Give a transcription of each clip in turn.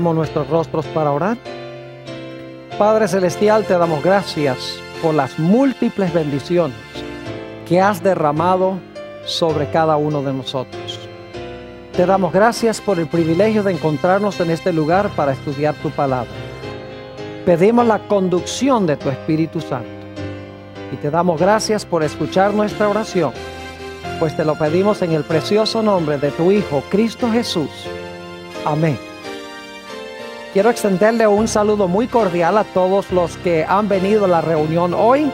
nuestros rostros para orar. Padre Celestial, te damos gracias por las múltiples bendiciones que has derramado sobre cada uno de nosotros. Te damos gracias por el privilegio de encontrarnos en este lugar para estudiar tu palabra. Pedimos la conducción de tu Espíritu Santo y te damos gracias por escuchar nuestra oración, pues te lo pedimos en el precioso nombre de tu Hijo, Cristo Jesús. Amén. Quiero extenderle un saludo muy cordial a todos los que han venido a la reunión hoy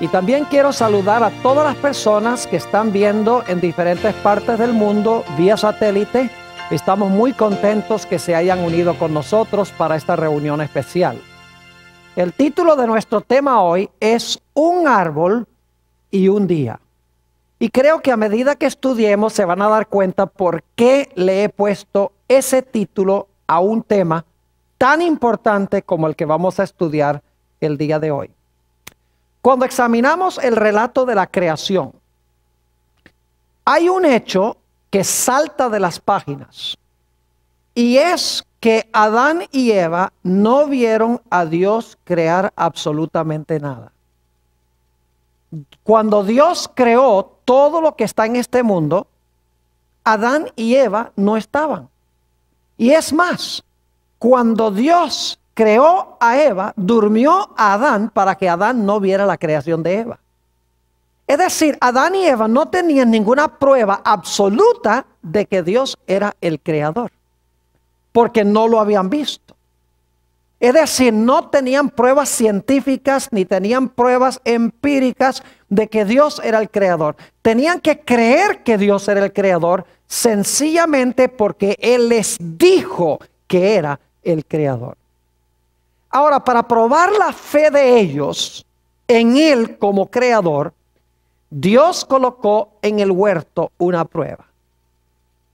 y también quiero saludar a todas las personas que están viendo en diferentes partes del mundo vía satélite. Estamos muy contentos que se hayan unido con nosotros para esta reunión especial. El título de nuestro tema hoy es Un árbol y un día. Y creo que a medida que estudiemos se van a dar cuenta por qué le he puesto ese título a un tema tan importante como el que vamos a estudiar el día de hoy. Cuando examinamos el relato de la creación, hay un hecho que salta de las páginas y es que Adán y Eva no vieron a Dios crear absolutamente nada. Cuando Dios creó todo lo que está en este mundo, Adán y Eva no estaban. Y es más, cuando Dios creó a Eva, durmió a Adán para que Adán no viera la creación de Eva. Es decir, Adán y Eva no tenían ninguna prueba absoluta de que Dios era el creador, porque no lo habían visto. Es decir, no tenían pruebas científicas ni tenían pruebas empíricas de que Dios era el creador. Tenían que creer que Dios era el creador sencillamente porque Él les dijo que era el Creador. Ahora, para probar la fe de ellos en Él como Creador, Dios colocó en el huerto una prueba.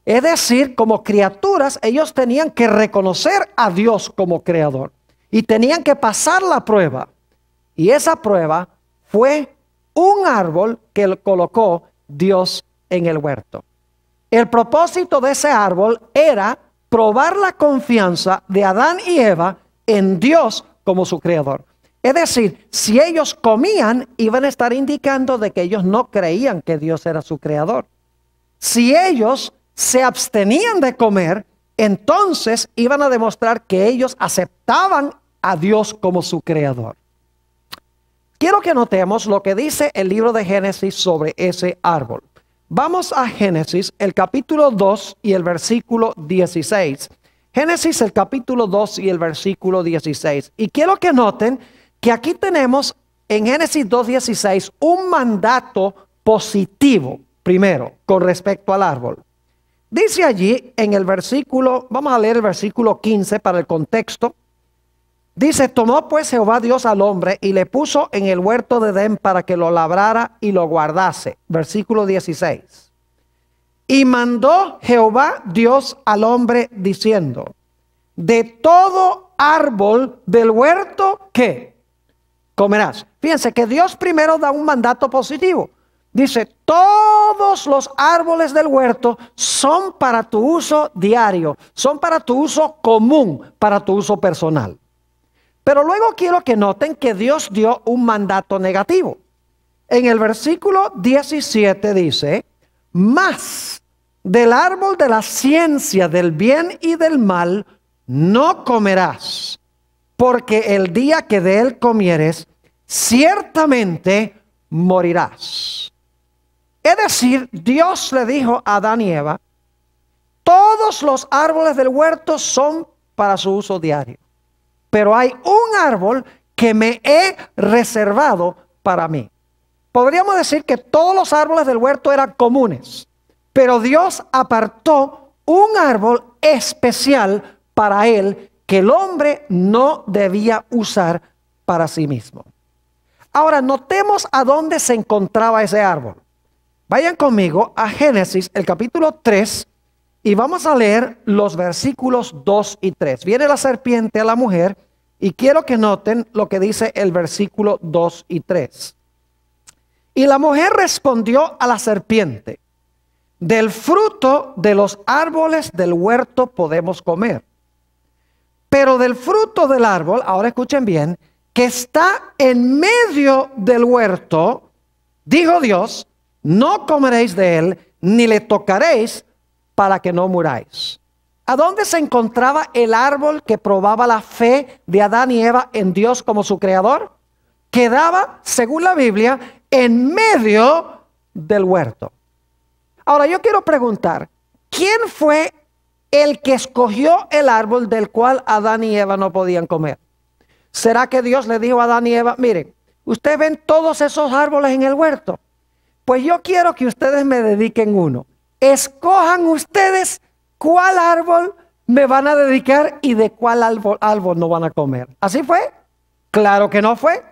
Es decir, como criaturas, ellos tenían que reconocer a Dios como Creador y tenían que pasar la prueba. Y esa prueba fue un árbol que colocó Dios en el huerto. El propósito de ese árbol era probar la confianza de Adán y Eva en Dios como su creador. Es decir, si ellos comían, iban a estar indicando de que ellos no creían que Dios era su creador. Si ellos se abstenían de comer, entonces iban a demostrar que ellos aceptaban a Dios como su creador. Quiero que notemos lo que dice el libro de Génesis sobre ese árbol. Vamos a Génesis, el capítulo 2 y el versículo 16. Génesis, el capítulo 2 y el versículo 16. Y quiero que noten que aquí tenemos en Génesis 2, 16, un mandato positivo, primero, con respecto al árbol. Dice allí en el versículo, vamos a leer el versículo 15 para el contexto. Dice, tomó pues Jehová Dios al hombre y le puso en el huerto de Edén para que lo labrara y lo guardase. Versículo 16. Y mandó Jehová Dios al hombre diciendo, de todo árbol del huerto que comerás. Fíjense que Dios primero da un mandato positivo. Dice, todos los árboles del huerto son para tu uso diario, son para tu uso común, para tu uso personal. Pero luego quiero que noten que Dios dio un mandato negativo. En el versículo 17 dice, más del árbol de la ciencia del bien y del mal no comerás, porque el día que de él comieres, ciertamente morirás. Es decir, Dios le dijo a Adán y Eva, todos los árboles del huerto son para su uso diario pero hay un árbol que me he reservado para mí. Podríamos decir que todos los árboles del huerto eran comunes, pero Dios apartó un árbol especial para él que el hombre no debía usar para sí mismo. Ahora, notemos a dónde se encontraba ese árbol. Vayan conmigo a Génesis, el capítulo 3, y vamos a leer los versículos 2 y 3. Viene la serpiente a la mujer y quiero que noten lo que dice el versículo 2 y 3. Y la mujer respondió a la serpiente, del fruto de los árboles del huerto podemos comer, pero del fruto del árbol, ahora escuchen bien, que está en medio del huerto, dijo Dios, no comeréis de él, ni le tocaréis para que no muráis. ¿A dónde se encontraba el árbol que probaba la fe de Adán y Eva en Dios como su creador? Quedaba, según la Biblia, en medio del huerto. Ahora yo quiero preguntar, ¿quién fue el que escogió el árbol del cual Adán y Eva no podían comer? ¿Será que Dios le dijo a Adán y Eva, miren, ustedes ven todos esos árboles en el huerto? Pues yo quiero que ustedes me dediquen uno. Escojan ustedes cuál árbol me van a dedicar y de cuál árbol, no van a comer. ¿Así fue? Claro que no fue.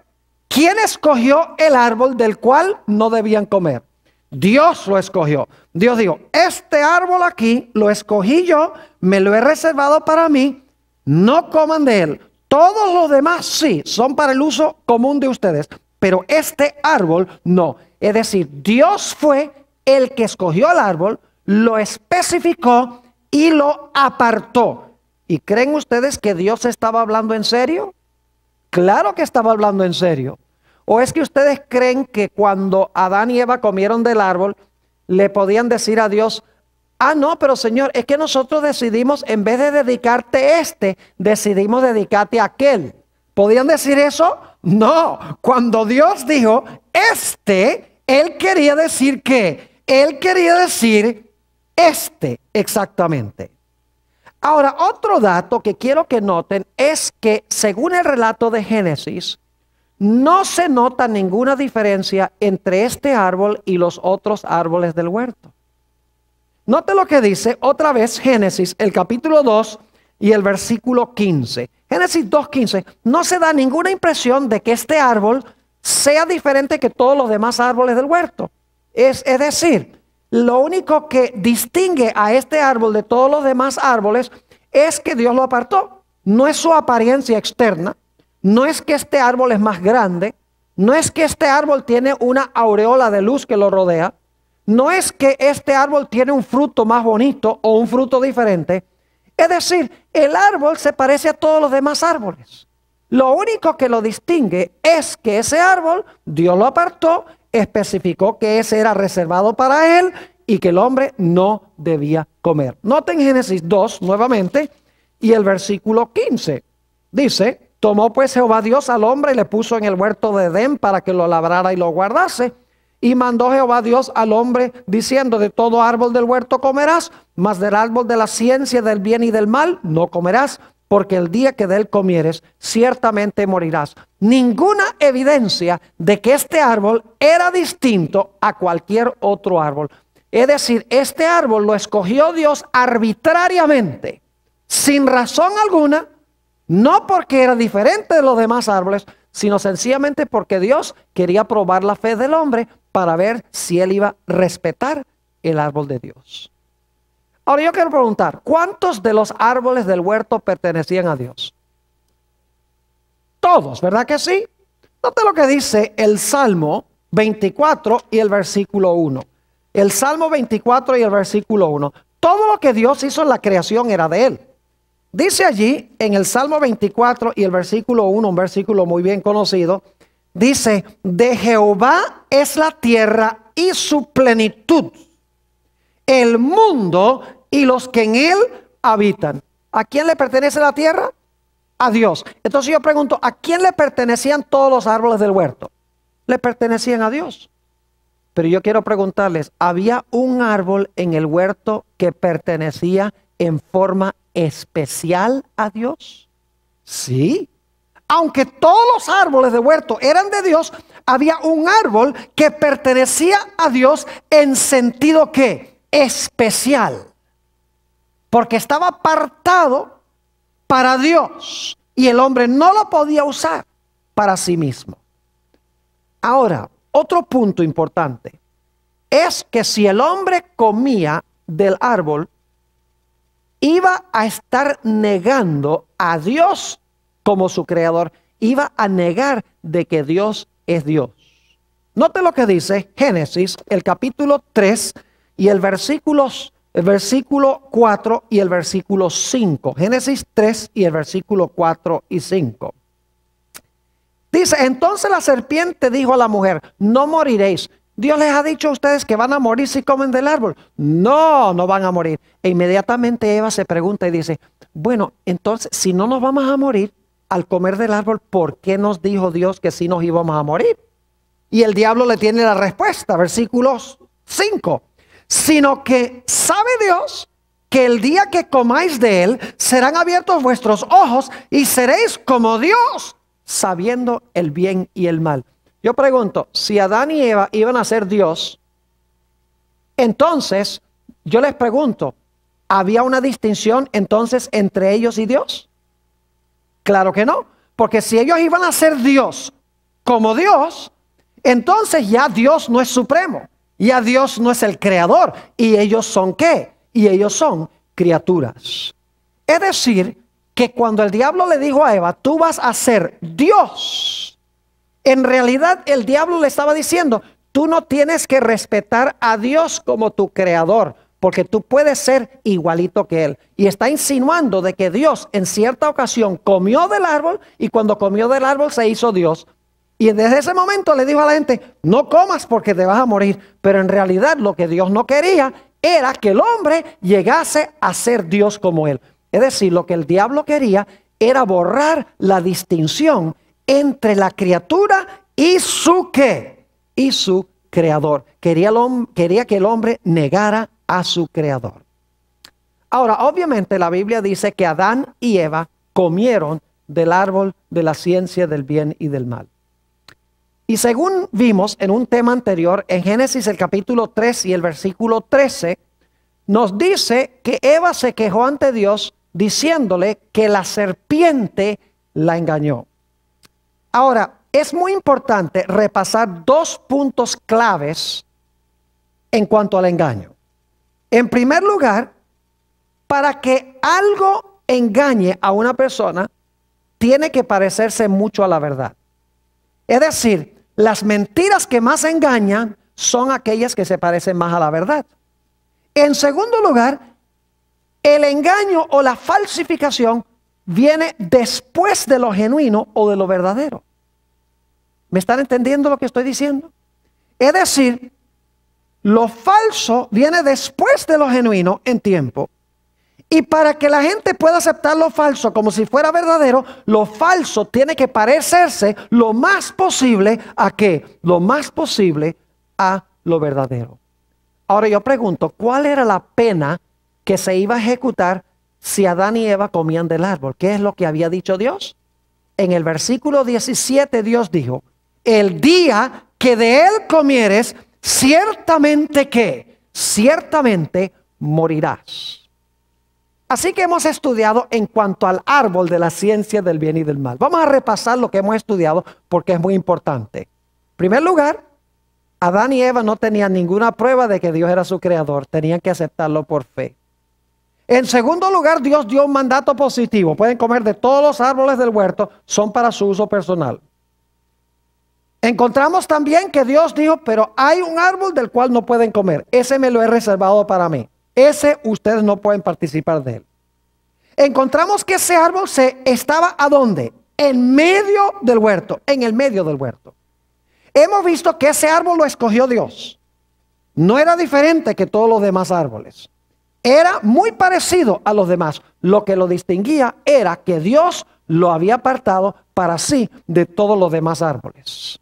¿Quién escogió el árbol del cual no debían comer? Dios lo escogió. Dios dijo, este árbol aquí lo escogí yo, me lo he reservado para mí, no coman de él. Todos los demás sí, son para el uso común de ustedes, pero este árbol no. Es decir, Dios fue el que escogió el árbol, lo especificó y lo apartó. ¿Y creen ustedes que Dios estaba hablando en serio? Claro que estaba hablando en serio. ¿O es que ustedes creen que cuando Adán y Eva comieron del árbol, le podían decir a Dios, ah, no, pero Señor, es que nosotros decidimos, en vez de dedicarte este, decidimos dedicarte a aquel? ¿Podían decir eso? No. Cuando Dios dijo, este, Él quería decir que, Él quería decir este exactamente. Ahora, otro dato que quiero que noten es que según el relato de Génesis, no se nota ninguna diferencia entre este árbol y los otros árboles del huerto. Note lo que dice otra vez Génesis, el capítulo 2 y el versículo 15. Génesis 2.15, no se da ninguna impresión de que este árbol sea diferente que todos los demás árboles del huerto. Es, es decir, lo único que distingue a este árbol de todos los demás árboles es que Dios lo apartó. No es su apariencia externa, no es que este árbol es más grande, no es que este árbol tiene una aureola de luz que lo rodea, no es que este árbol tiene un fruto más bonito o un fruto diferente. Es decir, el árbol se parece a todos los demás árboles. Lo único que lo distingue es que ese árbol Dios lo apartó especificó que ese era reservado para él y que el hombre no debía comer. Noten Génesis 2 nuevamente y el versículo 15. Dice, tomó pues Jehová Dios al hombre y le puso en el huerto de Edén para que lo labrara y lo guardase. Y mandó Jehová Dios al hombre diciendo, de todo árbol del huerto comerás, mas del árbol de la ciencia del bien y del mal no comerás, porque el día que de él comieres, ciertamente morirás. Ninguna evidencia de que este árbol era distinto a cualquier otro árbol. Es decir, este árbol lo escogió Dios arbitrariamente, sin razón alguna, no porque era diferente de los demás árboles, sino sencillamente porque Dios quería probar la fe del hombre para ver si él iba a respetar el árbol de Dios. Ahora yo quiero preguntar, ¿cuántos de los árboles del huerto pertenecían a Dios? Todos, ¿verdad que sí? Note lo que dice el Salmo 24 y el versículo 1. El Salmo 24 y el versículo 1. Todo lo que Dios hizo en la creación era de Él. Dice allí en el Salmo 24 y el versículo 1, un versículo muy bien conocido, dice, de Jehová es la tierra y su plenitud el mundo y los que en él habitan. ¿A quién le pertenece la tierra? A Dios. Entonces yo pregunto, ¿a quién le pertenecían todos los árboles del huerto? Le pertenecían a Dios. Pero yo quiero preguntarles, ¿había un árbol en el huerto que pertenecía en forma especial a Dios? Sí. Aunque todos los árboles del huerto eran de Dios, había un árbol que pertenecía a Dios en sentido que especial, porque estaba apartado para Dios y el hombre no lo podía usar para sí mismo. Ahora, otro punto importante es que si el hombre comía del árbol, iba a estar negando a Dios como su creador, iba a negar de que Dios es Dios. Note lo que dice Génesis, el capítulo 3, y el versículo, el versículo 4 y el versículo 5. Génesis 3 y el versículo 4 y 5. Dice, entonces la serpiente dijo a la mujer, no moriréis. Dios les ha dicho a ustedes que van a morir si comen del árbol. No, no van a morir. E inmediatamente Eva se pregunta y dice, bueno, entonces si no nos vamos a morir al comer del árbol, ¿por qué nos dijo Dios que sí nos íbamos a morir? Y el diablo le tiene la respuesta, versículos 5 sino que sabe Dios que el día que comáis de él serán abiertos vuestros ojos y seréis como Dios, sabiendo el bien y el mal. Yo pregunto, si Adán y Eva iban a ser Dios, entonces yo les pregunto, ¿había una distinción entonces entre ellos y Dios? Claro que no, porque si ellos iban a ser Dios como Dios, entonces ya Dios no es supremo. Y a Dios no es el creador. ¿Y ellos son qué? Y ellos son criaturas. Es decir, que cuando el diablo le dijo a Eva, tú vas a ser Dios, en realidad el diablo le estaba diciendo, tú no tienes que respetar a Dios como tu creador, porque tú puedes ser igualito que Él. Y está insinuando de que Dios en cierta ocasión comió del árbol y cuando comió del árbol se hizo Dios. Y desde ese momento le dijo a la gente, no comas porque te vas a morir. Pero en realidad lo que Dios no quería era que el hombre llegase a ser Dios como él. Es decir, lo que el diablo quería era borrar la distinción entre la criatura y su qué, y su creador. Quería, quería que el hombre negara a su creador. Ahora, obviamente la Biblia dice que Adán y Eva comieron del árbol de la ciencia del bien y del mal. Y según vimos en un tema anterior, en Génesis el capítulo 3 y el versículo 13, nos dice que Eva se quejó ante Dios diciéndole que la serpiente la engañó. Ahora, es muy importante repasar dos puntos claves en cuanto al engaño. En primer lugar, para que algo engañe a una persona, tiene que parecerse mucho a la verdad. Es decir, las mentiras que más engañan son aquellas que se parecen más a la verdad. En segundo lugar, el engaño o la falsificación viene después de lo genuino o de lo verdadero. ¿Me están entendiendo lo que estoy diciendo? Es decir, lo falso viene después de lo genuino en tiempo y para que la gente pueda aceptar lo falso como si fuera verdadero, lo falso tiene que parecerse lo más posible a qué? Lo más posible a lo verdadero. Ahora yo pregunto, ¿cuál era la pena que se iba a ejecutar si Adán y Eva comían del árbol? ¿Qué es lo que había dicho Dios? En el versículo 17 Dios dijo, el día que de él comieres, ciertamente que, ciertamente morirás. Así que hemos estudiado en cuanto al árbol de la ciencia del bien y del mal. Vamos a repasar lo que hemos estudiado porque es muy importante. En primer lugar, Adán y Eva no tenían ninguna prueba de que Dios era su creador, tenían que aceptarlo por fe. En segundo lugar, Dios dio un mandato positivo. Pueden comer de todos los árboles del huerto, son para su uso personal. Encontramos también que Dios dijo, pero hay un árbol del cual no pueden comer. Ese me lo he reservado para mí. Ese ustedes no pueden participar de él. Encontramos que ese árbol se estaba a dónde? En medio del huerto, en el medio del huerto. Hemos visto que ese árbol lo escogió Dios. No era diferente que todos los demás árboles. Era muy parecido a los demás. Lo que lo distinguía era que Dios lo había apartado para sí de todos los demás árboles.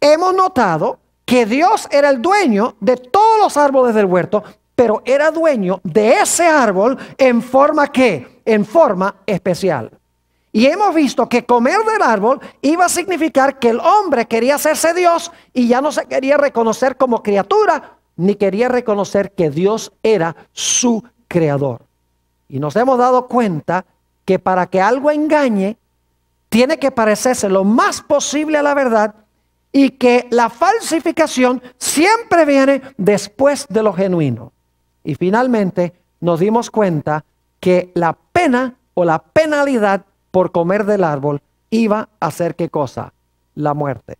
Hemos notado que Dios era el dueño de todos los árboles del huerto, pero era dueño de ese árbol en forma que, en forma especial. Y hemos visto que comer del árbol iba a significar que el hombre quería hacerse Dios y ya no se quería reconocer como criatura, ni quería reconocer que Dios era su creador. Y nos hemos dado cuenta que para que algo engañe, tiene que parecerse lo más posible a la verdad y que la falsificación siempre viene después de lo genuino. Y finalmente nos dimos cuenta que la pena o la penalidad por comer del árbol iba a ser qué cosa? La muerte.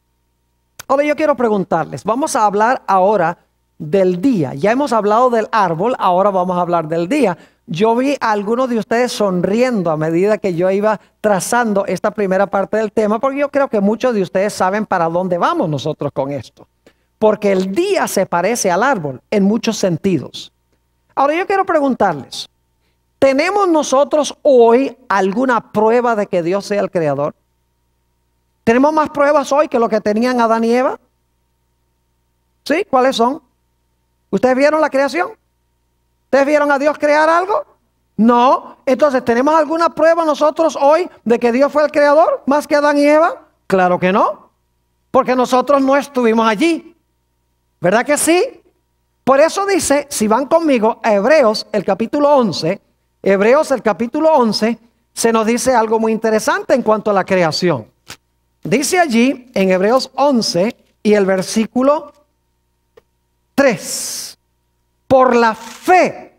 Ahora yo quiero preguntarles, vamos a hablar ahora del día. Ya hemos hablado del árbol, ahora vamos a hablar del día. Yo vi a algunos de ustedes sonriendo a medida que yo iba trazando esta primera parte del tema, porque yo creo que muchos de ustedes saben para dónde vamos nosotros con esto. Porque el día se parece al árbol en muchos sentidos. Ahora yo quiero preguntarles, ¿tenemos nosotros hoy alguna prueba de que Dios sea el creador? ¿Tenemos más pruebas hoy que lo que tenían Adán y Eva? ¿Sí? ¿Cuáles son? ¿Ustedes vieron la creación? ¿Ustedes vieron a Dios crear algo? No. Entonces, ¿tenemos alguna prueba nosotros hoy de que Dios fue el creador más que Adán y Eva? Claro que no. Porque nosotros no estuvimos allí. ¿Verdad que sí? Por eso dice, si van conmigo a Hebreos, el capítulo 11, Hebreos, el capítulo 11, se nos dice algo muy interesante en cuanto a la creación. Dice allí en Hebreos 11 y el versículo 3, por la fe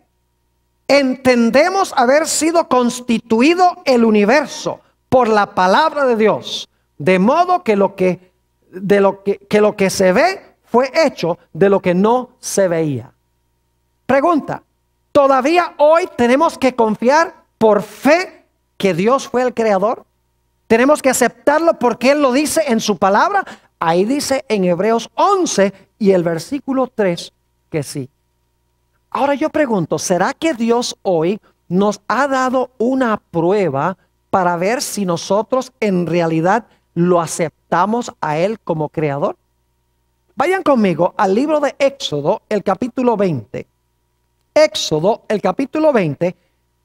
entendemos haber sido constituido el universo por la palabra de Dios, de modo que lo que, de lo que, que, lo que se ve fue hecho de lo que no se veía. Pregunta, ¿todavía hoy tenemos que confiar por fe que Dios fue el creador? ¿Tenemos que aceptarlo porque Él lo dice en su palabra? Ahí dice en Hebreos 11 y el versículo 3 que sí. Ahora yo pregunto, ¿será que Dios hoy nos ha dado una prueba para ver si nosotros en realidad lo aceptamos a Él como creador? Vayan conmigo al libro de Éxodo, el capítulo 20. Éxodo, el capítulo 20,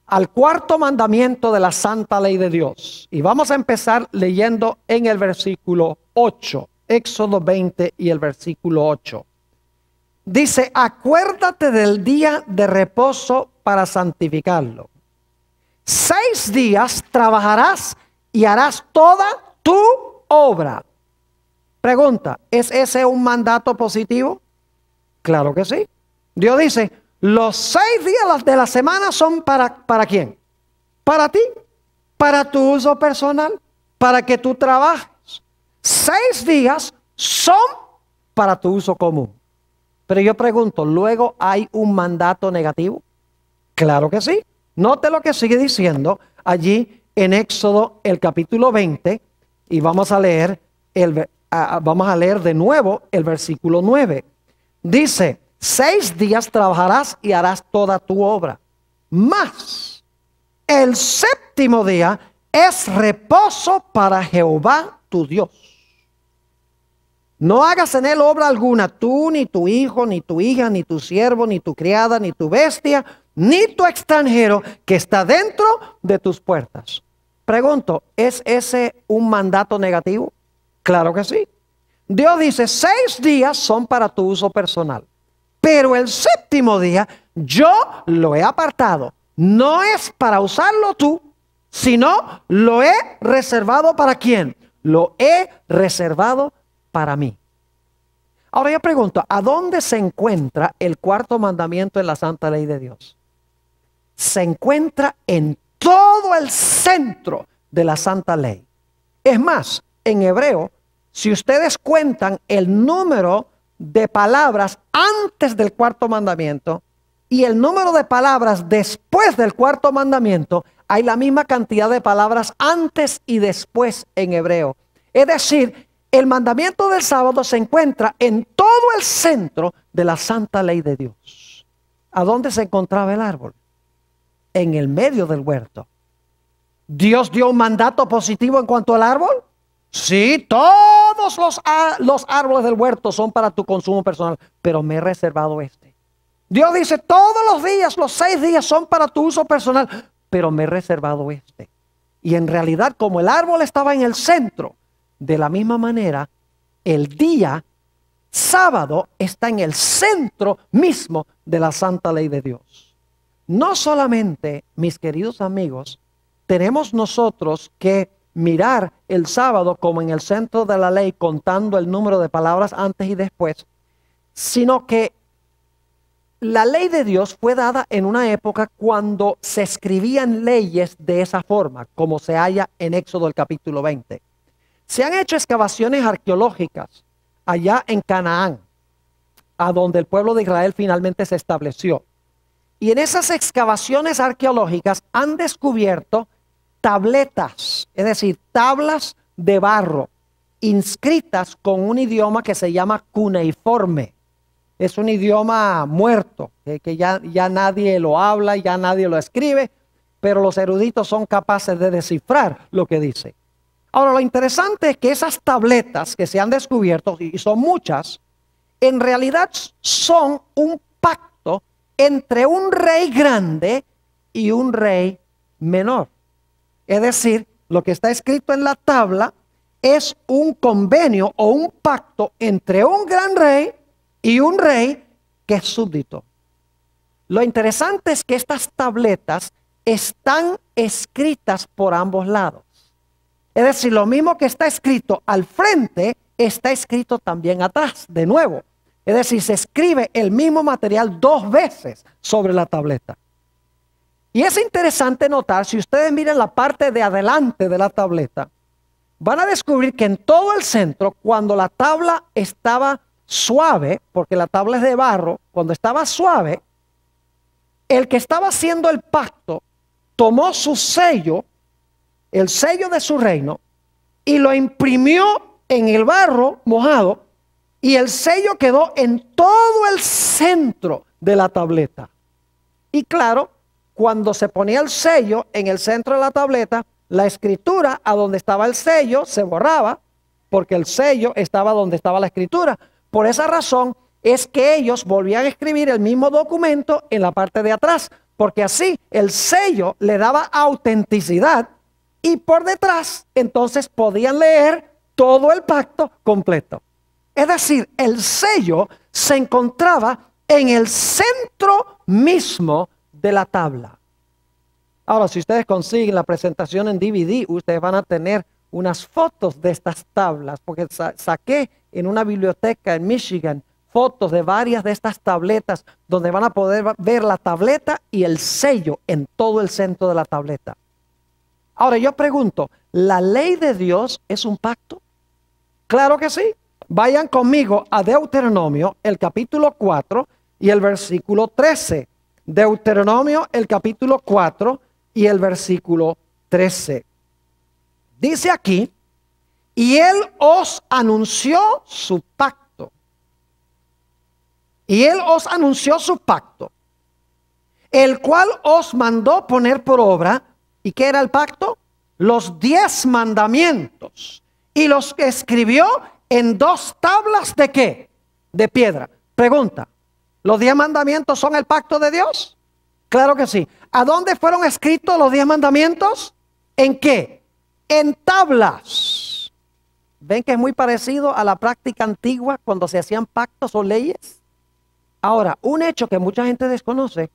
al cuarto mandamiento de la santa ley de Dios. Y vamos a empezar leyendo en el versículo 8. Éxodo 20 y el versículo 8. Dice, acuérdate del día de reposo para santificarlo. Seis días trabajarás y harás toda tu obra Pregunta, ¿es ese un mandato positivo? Claro que sí. Dios dice, los seis días de la semana son para, para quién? Para ti, para tu uso personal, para que tú trabajes. Seis días son para tu uso común. Pero yo pregunto, ¿luego hay un mandato negativo? Claro que sí. Note lo que sigue diciendo allí en Éxodo el capítulo 20 y vamos a leer el vamos a leer de nuevo el versículo 9. Dice, seis días trabajarás y harás toda tu obra. Mas el séptimo día es reposo para Jehová tu Dios. No hagas en él obra alguna, tú, ni tu hijo, ni tu hija, ni tu siervo, ni tu criada, ni tu bestia, ni tu extranjero que está dentro de tus puertas. Pregunto, ¿es ese un mandato negativo? Claro que sí. Dios dice, seis días son para tu uso personal, pero el séptimo día yo lo he apartado. No es para usarlo tú, sino lo he reservado para quién. Lo he reservado para mí. Ahora yo pregunto, ¿a dónde se encuentra el cuarto mandamiento en la santa ley de Dios? Se encuentra en todo el centro de la santa ley. Es más, en hebreo, si ustedes cuentan el número de palabras antes del cuarto mandamiento y el número de palabras después del cuarto mandamiento, hay la misma cantidad de palabras antes y después en hebreo. Es decir, el mandamiento del sábado se encuentra en todo el centro de la santa ley de Dios. ¿A dónde se encontraba el árbol? En el medio del huerto. ¿Dios dio un mandato positivo en cuanto al árbol? Sí, todos los, los árboles del huerto son para tu consumo personal, pero me he reservado este. Dios dice, todos los días, los seis días son para tu uso personal, pero me he reservado este. Y en realidad, como el árbol estaba en el centro, de la misma manera, el día sábado está en el centro mismo de la santa ley de Dios. No solamente, mis queridos amigos, tenemos nosotros que mirar el sábado como en el centro de la ley, contando el número de palabras antes y después, sino que la ley de Dios fue dada en una época cuando se escribían leyes de esa forma, como se halla en Éxodo el capítulo 20. Se han hecho excavaciones arqueológicas allá en Canaán, a donde el pueblo de Israel finalmente se estableció. Y en esas excavaciones arqueológicas han descubierto tabletas, es decir, tablas de barro inscritas con un idioma que se llama cuneiforme. Es un idioma muerto, eh, que, ya, ya nadie lo habla, ya nadie lo escribe, pero los eruditos son capaces de descifrar lo que dice. Ahora, lo interesante es que esas tabletas que se han descubierto, y son muchas, en realidad son un pacto entre un rey grande y un rey menor. Es decir, lo que está escrito en la tabla es un convenio o un pacto entre un gran rey y un rey que es súbdito. Lo interesante es que estas tabletas están escritas por ambos lados. Es decir, lo mismo que está escrito al frente, está escrito también atrás, de nuevo. Es decir, se escribe el mismo material dos veces sobre la tableta. Y es interesante notar, si ustedes miran la parte de adelante de la tableta, van a descubrir que en todo el centro, cuando la tabla estaba suave, porque la tabla es de barro, cuando estaba suave, el que estaba haciendo el pacto tomó su sello, el sello de su reino, y lo imprimió en el barro mojado, y el sello quedó en todo el centro de la tableta. Y claro, cuando se ponía el sello en el centro de la tableta, la escritura a donde estaba el sello se borraba, porque el sello estaba donde estaba la escritura. Por esa razón es que ellos volvían a escribir el mismo documento en la parte de atrás, porque así el sello le daba autenticidad y por detrás entonces podían leer todo el pacto completo. Es decir, el sello se encontraba en el centro mismo de la tabla. Ahora, si ustedes consiguen la presentación en DVD, ustedes van a tener unas fotos de estas tablas, porque saqué en una biblioteca en Michigan fotos de varias de estas tabletas, donde van a poder ver la tableta y el sello en todo el centro de la tableta. Ahora yo pregunto, ¿la ley de Dios es un pacto? Claro que sí. Vayan conmigo a Deuteronomio, el capítulo 4 y el versículo 13. Deuteronomio el capítulo 4 y el versículo 13. Dice aquí, y él os anunció su pacto. Y él os anunció su pacto, el cual os mandó poner por obra. ¿Y qué era el pacto? Los diez mandamientos. Y los escribió en dos tablas de qué? De piedra. Pregunta, ¿Los diez mandamientos son el pacto de Dios? Claro que sí. ¿A dónde fueron escritos los diez mandamientos? ¿En qué? En tablas. ¿Ven que es muy parecido a la práctica antigua cuando se hacían pactos o leyes? Ahora, un hecho que mucha gente desconoce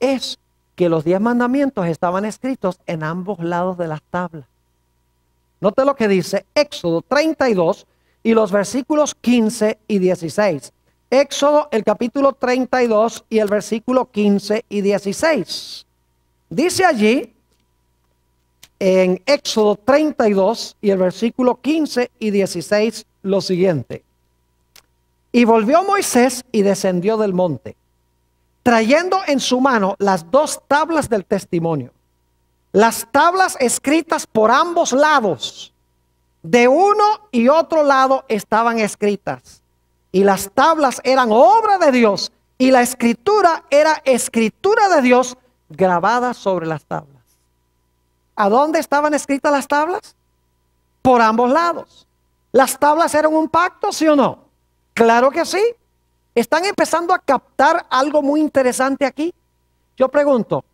es que los diez mandamientos estaban escritos en ambos lados de las tablas. Note lo que dice Éxodo 32 y los versículos 15 y 16. Éxodo el capítulo 32 y el versículo 15 y 16. Dice allí en Éxodo 32 y el versículo 15 y 16 lo siguiente. Y volvió Moisés y descendió del monte, trayendo en su mano las dos tablas del testimonio, las tablas escritas por ambos lados. De uno y otro lado estaban escritas y las tablas eran obra de Dios y la escritura era escritura de Dios grabada sobre las tablas. ¿A dónde estaban escritas las tablas? Por ambos lados. ¿Las tablas eran un pacto, sí o no? Claro que sí. Están empezando a captar algo muy interesante aquí. Yo pregunto,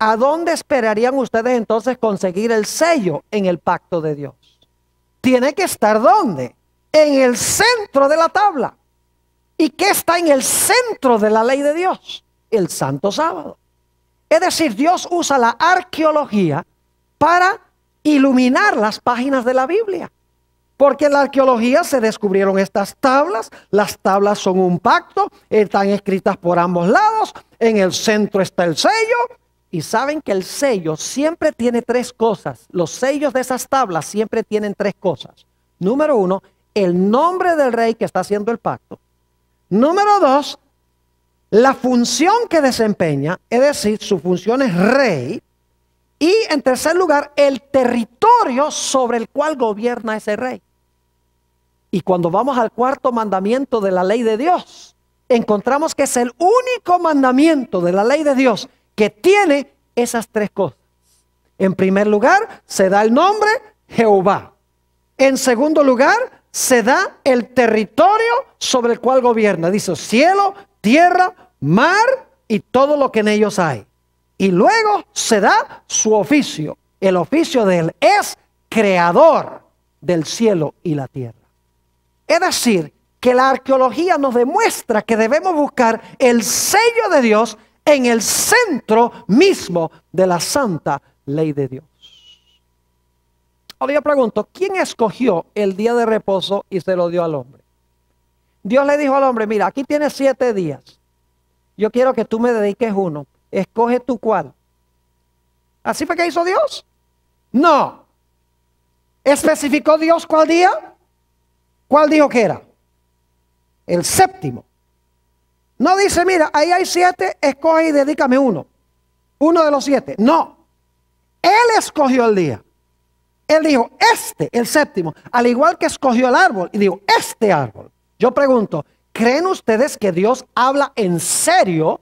¿a dónde esperarían ustedes entonces conseguir el sello en el pacto de Dios? Tiene que estar ¿dónde? En el centro de la tabla. ¿Y qué está en el centro de la ley de Dios? El santo sábado. Es decir, Dios usa la arqueología para iluminar las páginas de la Biblia. Porque en la arqueología se descubrieron estas tablas, las tablas son un pacto, están escritas por ambos lados, en el centro está el sello, y saben que el sello siempre tiene tres cosas, los sellos de esas tablas siempre tienen tres cosas. Número uno, el nombre del rey que está haciendo el pacto. Número dos, la función que desempeña, es decir, su función es rey. Y en tercer lugar, el territorio sobre el cual gobierna ese rey. Y cuando vamos al cuarto mandamiento de la ley de Dios, encontramos que es el único mandamiento de la ley de Dios que tiene esas tres cosas. En primer lugar, se da el nombre Jehová. En segundo lugar, se da el territorio sobre el cual gobierna. Dice cielo, tierra, mar y todo lo que en ellos hay. Y luego se da su oficio. El oficio de él es creador del cielo y la tierra. Es decir, que la arqueología nos demuestra que debemos buscar el sello de Dios en el centro mismo de la santa ley de Dios. Ahora yo pregunto, ¿quién escogió el día de reposo y se lo dio al hombre? Dios le dijo al hombre, mira, aquí tienes siete días. Yo quiero que tú me dediques uno. Escoge tú cuál. ¿Así fue que hizo Dios? No. ¿Especificó Dios cuál día? ¿Cuál dijo que era? El séptimo. No dice, mira, ahí hay siete, escoge y dedícame uno. Uno de los siete. No. Él escogió el día. Él dijo, este, el séptimo, al igual que escogió el árbol, y dijo, este árbol. Yo pregunto, ¿creen ustedes que Dios habla en serio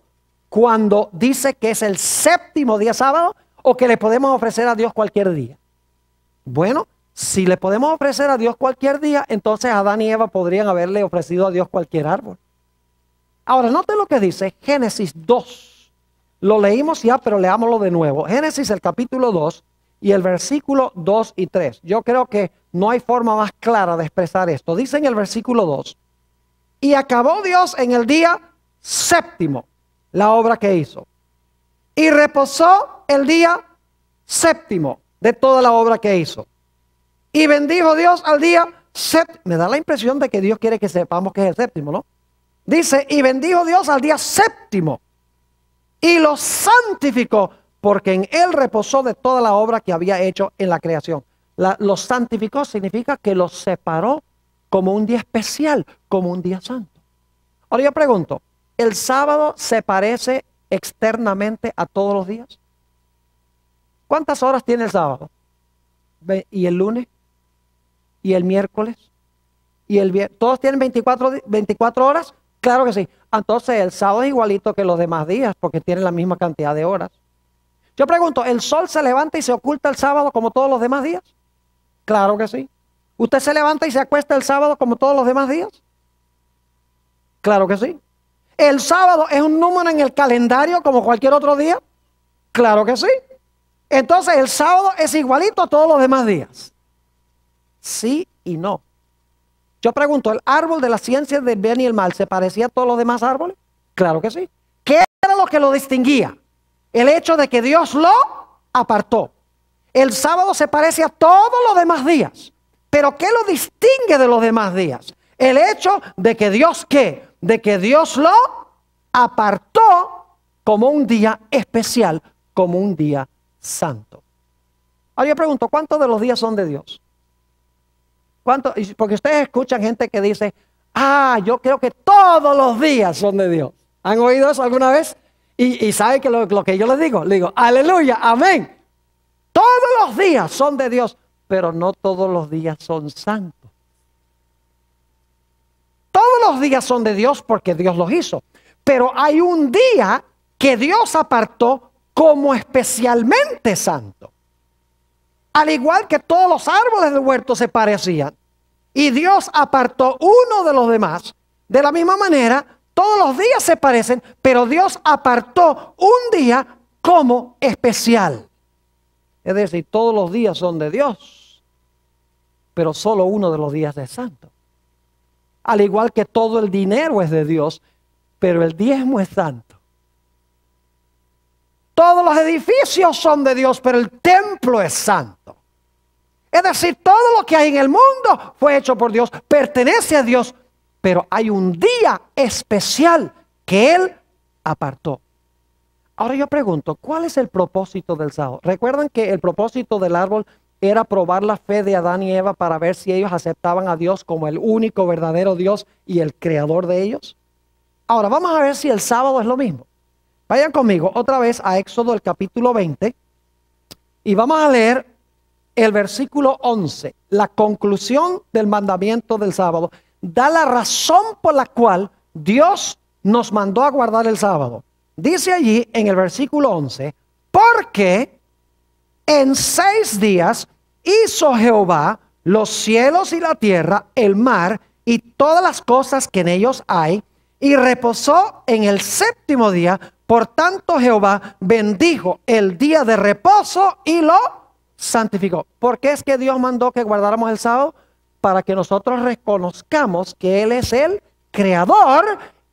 cuando dice que es el séptimo día sábado o que le podemos ofrecer a Dios cualquier día? Bueno, si le podemos ofrecer a Dios cualquier día, entonces Adán y Eva podrían haberle ofrecido a Dios cualquier árbol. Ahora, note lo que dice Génesis 2. Lo leímos ya, pero leámoslo de nuevo. Génesis el capítulo 2, y el versículo 2 y 3. Yo creo que no hay forma más clara de expresar esto. Dice en el versículo 2, y acabó Dios en el día séptimo la obra que hizo. Y reposó el día séptimo de toda la obra que hizo. Y bendijo Dios al día séptimo. Me da la impresión de que Dios quiere que sepamos que es el séptimo, ¿no? Dice, y bendijo Dios al día séptimo. Y lo santificó porque en él reposó de toda la obra que había hecho en la creación. lo santificó significa que lo separó como un día especial, como un día santo. Ahora yo pregunto, ¿el sábado se parece externamente a todos los días? ¿Cuántas horas tiene el sábado? ¿Y el lunes? ¿Y el miércoles? ¿Y el viernes? ¿Todos tienen 24, 24 horas? Claro que sí. Entonces el sábado es igualito que los demás días porque tienen la misma cantidad de horas. Yo pregunto, ¿el sol se levanta y se oculta el sábado como todos los demás días? Claro que sí. ¿Usted se levanta y se acuesta el sábado como todos los demás días? Claro que sí. ¿El sábado es un número en el calendario como cualquier otro día? Claro que sí. Entonces el sábado es igualito a todos los demás días. Sí y no. Yo pregunto, ¿el árbol de las ciencia del bien y el mal se parecía a todos los demás árboles? Claro que sí. ¿Qué era lo que lo distinguía? El hecho de que Dios lo apartó. El sábado se parece a todos los demás días. Pero ¿qué lo distingue de los demás días? El hecho de que Dios qué? De que Dios lo apartó como un día especial, como un día santo. Ahora yo pregunto, ¿cuántos de los días son de Dios? Porque ustedes escuchan gente que dice, ah, yo creo que todos los días son de Dios. ¿Han oído eso alguna vez? Y, sabe que lo, que yo le digo, le digo, aleluya, amén. Todos los días son de Dios, pero no todos los días son santos. Todos los días son de Dios porque Dios los hizo. Pero hay un día que Dios apartó como especialmente santo. Al igual que todos los árboles del huerto se parecían. Y Dios apartó uno de los demás. De la misma manera, todos los días se parecen, pero Dios apartó un día como especial. Es decir, todos los días son de Dios, pero solo uno de los días es santo. Al igual que todo el dinero es de Dios, pero el diezmo es santo. Todos los edificios son de Dios, pero el templo es santo. Es decir, todo lo que hay en el mundo fue hecho por Dios, pertenece a Dios, pero hay un día especial que Él apartó. Ahora yo pregunto, ¿cuál es el propósito del sábado? Recuerdan que el propósito del árbol era probar la fe de Adán y Eva para ver si ellos aceptaban a Dios como el único verdadero Dios y el creador de ellos. Ahora vamos a ver si el sábado es lo mismo. Vayan conmigo otra vez a Éxodo el capítulo 20 y vamos a leer el versículo 11, la conclusión del mandamiento del sábado da la razón por la cual Dios nos mandó a guardar el sábado. Dice allí en el versículo 11, porque en seis días hizo Jehová los cielos y la tierra, el mar y todas las cosas que en ellos hay, y reposó en el séptimo día. Por tanto Jehová bendijo el día de reposo y lo santificó. ¿Por qué es que Dios mandó que guardáramos el sábado? para que nosotros reconozcamos que Él es el creador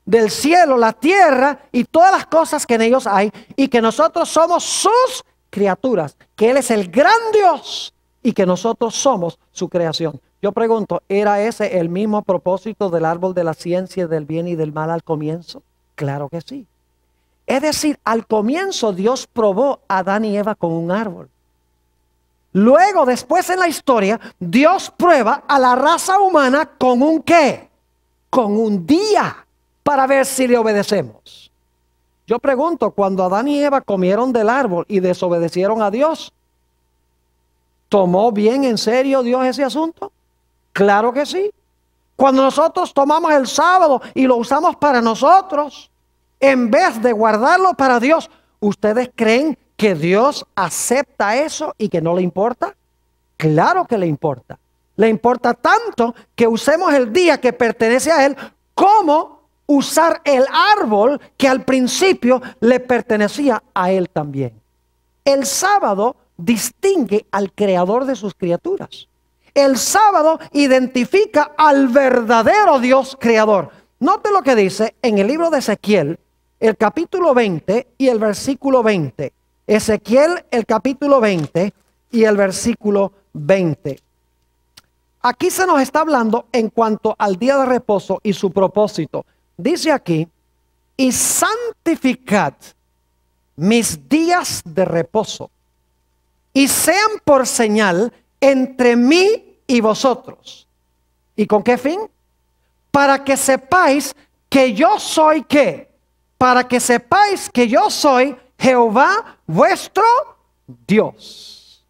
del cielo, la tierra y todas las cosas que en ellos hay y que nosotros somos sus criaturas, que Él es el gran Dios y que nosotros somos su creación. Yo pregunto, ¿era ese el mismo propósito del árbol de la ciencia del bien y del mal al comienzo? Claro que sí. Es decir, al comienzo Dios probó a Adán y Eva con un árbol. Luego, después en la historia, Dios prueba a la raza humana con un qué? Con un día para ver si le obedecemos. Yo pregunto, cuando Adán y Eva comieron del árbol y desobedecieron a Dios, ¿tomó bien en serio Dios ese asunto? Claro que sí. Cuando nosotros tomamos el sábado y lo usamos para nosotros, en vez de guardarlo para Dios, ¿ustedes creen que Dios acepta eso y que no le importa? Claro que le importa. Le importa tanto que usemos el día que pertenece a Él como usar el árbol que al principio le pertenecía a Él también. El sábado distingue al creador de sus criaturas. El sábado identifica al verdadero Dios creador. Note lo que dice en el libro de Ezequiel, el capítulo 20 y el versículo 20. Ezequiel el capítulo 20 y el versículo 20. Aquí se nos está hablando en cuanto al día de reposo y su propósito. Dice aquí, y santificad mis días de reposo y sean por señal entre mí y vosotros. ¿Y con qué fin? Para que sepáis que yo soy qué. Para que sepáis que yo soy Jehová vuestro Dios.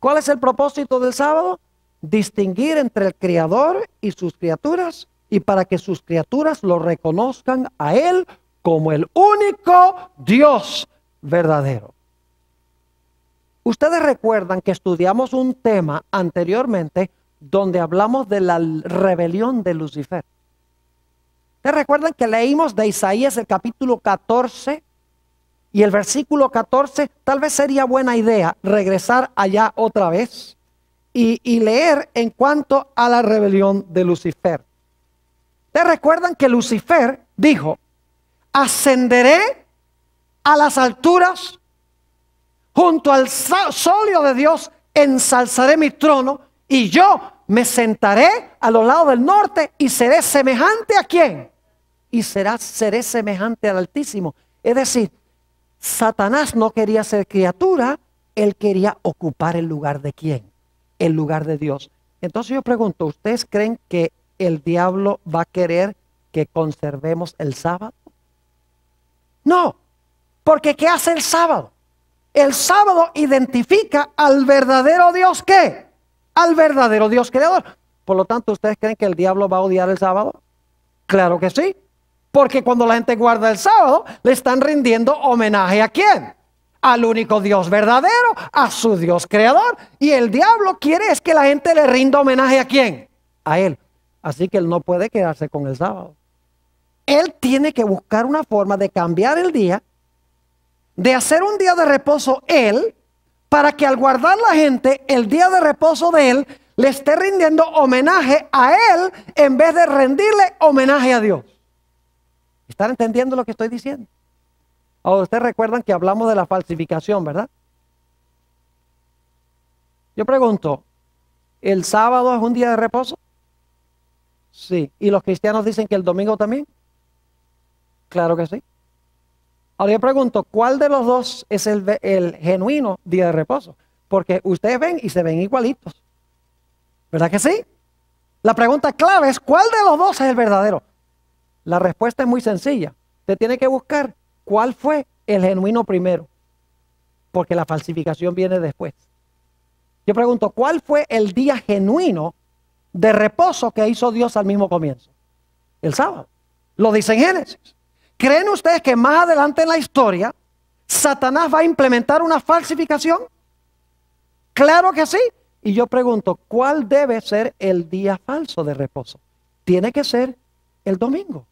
¿Cuál es el propósito del sábado? Distinguir entre el Creador y sus criaturas y para que sus criaturas lo reconozcan a Él como el único Dios verdadero. Ustedes recuerdan que estudiamos un tema anteriormente donde hablamos de la rebelión de Lucifer. ¿Te recuerdan que leímos de Isaías el capítulo 14, y el versículo 14, tal vez sería buena idea regresar allá otra vez y, leer en cuanto a la rebelión de Lucifer. ¿Te recuerdan que Lucifer dijo, ascenderé a las alturas, junto al solio de Dios ensalzaré mi trono y yo me sentaré a los lados del norte y seré semejante a quién? Y será, seré semejante al Altísimo. Es decir, Satanás no quería ser criatura, él quería ocupar el lugar de quién? El lugar de Dios. Entonces yo pregunto, ¿ustedes creen que el diablo va a querer que conservemos el sábado? No, porque ¿qué hace el sábado? El sábado identifica al verdadero Dios ¿Qué? al verdadero Dios creador. Por lo tanto, ¿ustedes creen que el diablo va a odiar el sábado? Claro que sí. Porque cuando la gente guarda el sábado, le están rindiendo homenaje a quién? Al único Dios verdadero, a su Dios creador. Y el diablo quiere es que la gente le rinda homenaje a quién? A él. Así que él no puede quedarse con el sábado. Él tiene que buscar una forma de cambiar el día, de hacer un día de reposo él, para que al guardar la gente el día de reposo de él, le esté rindiendo homenaje a él en vez de rendirle homenaje a Dios. ¿Están entendiendo lo que estoy diciendo? Ahora oh, ustedes recuerdan que hablamos de la falsificación, ¿verdad? Yo pregunto, ¿el sábado es un día de reposo? Sí. ¿Y los cristianos dicen que el domingo también? Claro que sí. Ahora yo pregunto, ¿cuál de los dos es el, el genuino día de reposo? Porque ustedes ven y se ven igualitos. ¿Verdad que sí? La pregunta clave es, ¿cuál de los dos es el verdadero? La respuesta es muy sencilla. Usted tiene que buscar cuál fue el genuino primero, porque la falsificación viene después. Yo pregunto, ¿cuál fue el día genuino de reposo que hizo Dios al mismo comienzo? El sábado. Lo dice en Génesis. ¿Creen ustedes que más adelante en la historia Satanás va a implementar una falsificación? Claro que sí. Y yo pregunto, ¿cuál debe ser el día falso de reposo? Tiene que ser el domingo.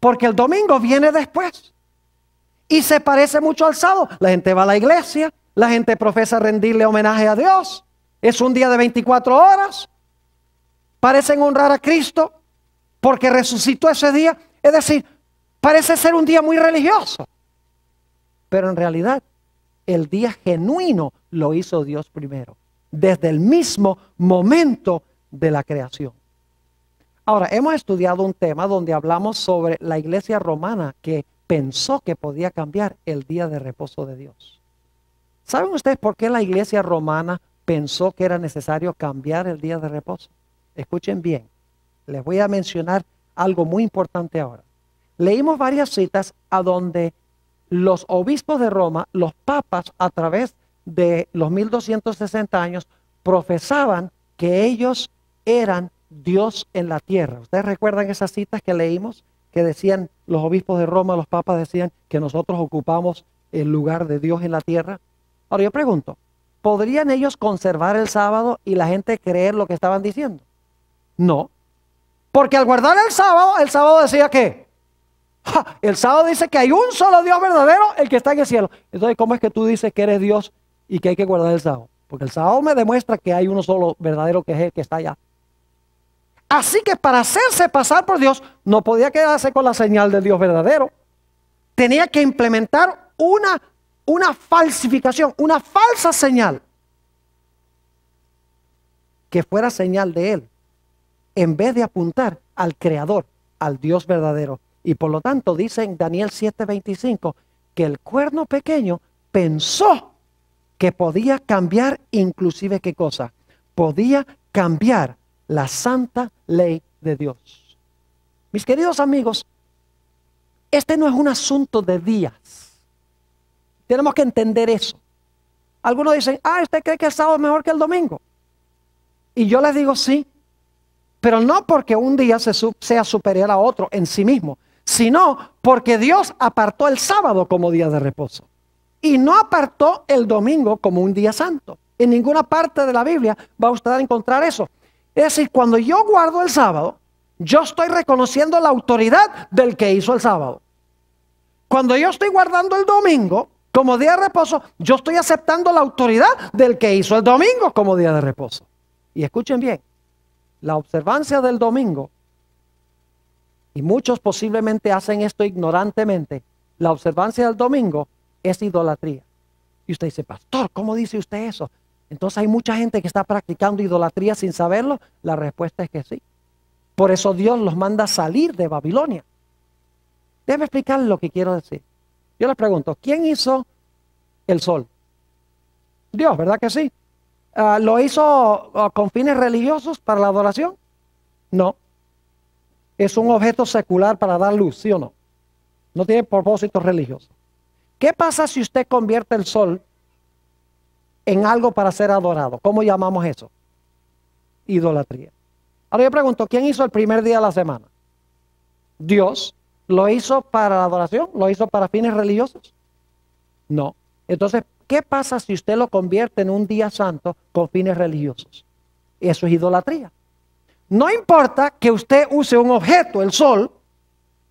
Porque el domingo viene después. Y se parece mucho al sábado. La gente va a la iglesia, la gente profesa rendirle homenaje a Dios. Es un día de 24 horas. Parecen honrar a Cristo porque resucitó ese día. Es decir, parece ser un día muy religioso. Pero en realidad, el día genuino lo hizo Dios primero, desde el mismo momento de la creación. Ahora, hemos estudiado un tema donde hablamos sobre la iglesia romana que pensó que podía cambiar el día de reposo de Dios. ¿Saben ustedes por qué la iglesia romana pensó que era necesario cambiar el día de reposo? Escuchen bien, les voy a mencionar algo muy importante ahora. Leímos varias citas a donde los obispos de Roma, los papas, a través de los 1260 años, profesaban que ellos eran Dios en la tierra. ¿Ustedes recuerdan esas citas que leímos que decían los obispos de Roma, los papas decían que nosotros ocupamos el lugar de Dios en la tierra? Ahora yo pregunto, ¿podrían ellos conservar el sábado y la gente creer lo que estaban diciendo? No. Porque al guardar el sábado, el sábado decía que el sábado dice que hay un solo Dios verdadero, el que está en el cielo. Entonces, ¿cómo es que tú dices que eres Dios y que hay que guardar el sábado? Porque el sábado me demuestra que hay uno solo verdadero que es el que está allá Así que para hacerse pasar por Dios, no podía quedarse con la señal del Dios verdadero. Tenía que implementar una, una falsificación, una falsa señal. Que fuera señal de él, en vez de apuntar al Creador, al Dios verdadero. Y por lo tanto, dice en Daniel 7:25 que el cuerno pequeño pensó que podía cambiar inclusive qué cosa. Podía cambiar la santa ley de Dios. Mis queridos amigos, este no es un asunto de días. Tenemos que entender eso. Algunos dicen, ah, ¿usted cree que el sábado es mejor que el domingo? Y yo les digo sí, pero no porque un día sea superior a otro en sí mismo, sino porque Dios apartó el sábado como día de reposo y no apartó el domingo como un día santo. En ninguna parte de la Biblia va usted a encontrar eso. Es decir, cuando yo guardo el sábado, yo estoy reconociendo la autoridad del que hizo el sábado. Cuando yo estoy guardando el domingo como día de reposo, yo estoy aceptando la autoridad del que hizo el domingo como día de reposo. Y escuchen bien, la observancia del domingo, y muchos posiblemente hacen esto ignorantemente, la observancia del domingo es idolatría. Y usted dice, pastor, ¿cómo dice usted eso? Entonces hay mucha gente que está practicando idolatría sin saberlo. La respuesta es que sí. Por eso Dios los manda a salir de Babilonia. Déjame explicar lo que quiero decir. Yo les pregunto, ¿quién hizo el sol? Dios, ¿verdad que sí? Ah, ¿Lo hizo ah, con fines religiosos para la adoración? No. Es un objeto secular para dar luz, ¿sí o no? No tiene propósitos religiosos. ¿Qué pasa si usted convierte el sol en algo para ser adorado. ¿Cómo llamamos eso? Idolatría. Ahora yo pregunto, ¿quién hizo el primer día de la semana? Dios. ¿Lo hizo para la adoración? ¿Lo hizo para fines religiosos? No. Entonces, ¿qué pasa si usted lo convierte en un día santo con fines religiosos? Eso es idolatría. No importa que usted use un objeto, el sol,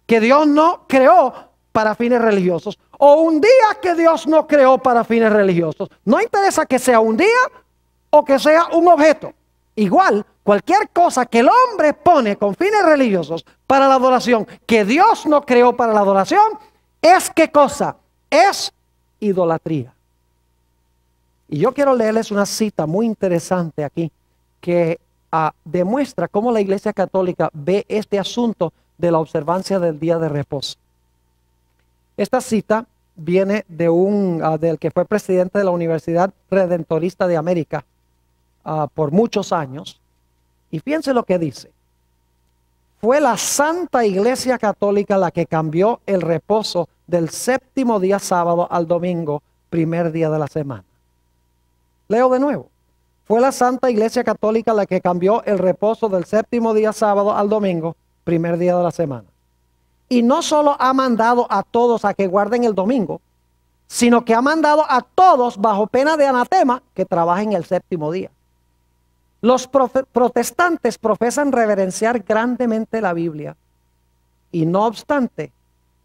que Dios no creó para fines religiosos o un día que Dios no creó para fines religiosos. No interesa que sea un día o que sea un objeto. Igual, cualquier cosa que el hombre pone con fines religiosos para la adoración, que Dios no creó para la adoración, es qué cosa? Es idolatría. Y yo quiero leerles una cita muy interesante aquí que ah, demuestra cómo la Iglesia Católica ve este asunto de la observancia del día de reposo. Esta cita viene de un, ah, del que fue presidente de la Universidad Redentorista de América ah, por muchos años. Y fíjense lo que dice. Fue la Santa Iglesia Católica la que cambió el reposo del séptimo día sábado al domingo, primer día de la semana. Leo de nuevo. Fue la Santa Iglesia Católica la que cambió el reposo del séptimo día sábado al domingo, primer día de la semana y no solo ha mandado a todos a que guarden el domingo, sino que ha mandado a todos bajo pena de anatema que trabajen el séptimo día. Los protestantes profesan reverenciar grandemente la Biblia y no obstante,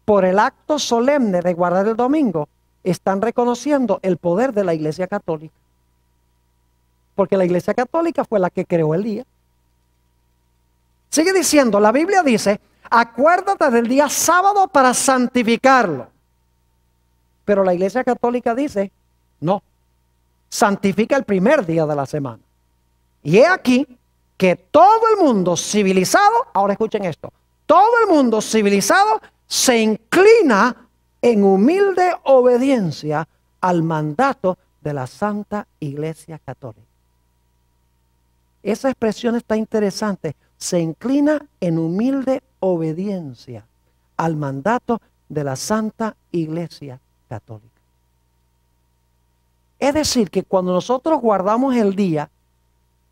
por el acto solemne de guardar el domingo, están reconociendo el poder de la Iglesia Católica. Porque la Iglesia Católica fue la que creó el día. Sigue diciendo, la Biblia dice, Acuérdate del día sábado para santificarlo. Pero la Iglesia Católica dice, no, santifica el primer día de la semana. Y he aquí que todo el mundo civilizado, ahora escuchen esto, todo el mundo civilizado se inclina en humilde obediencia al mandato de la Santa Iglesia Católica. Esa expresión está interesante. Se inclina en humilde obediencia al mandato de la Santa Iglesia Católica. Es decir, que cuando nosotros guardamos el día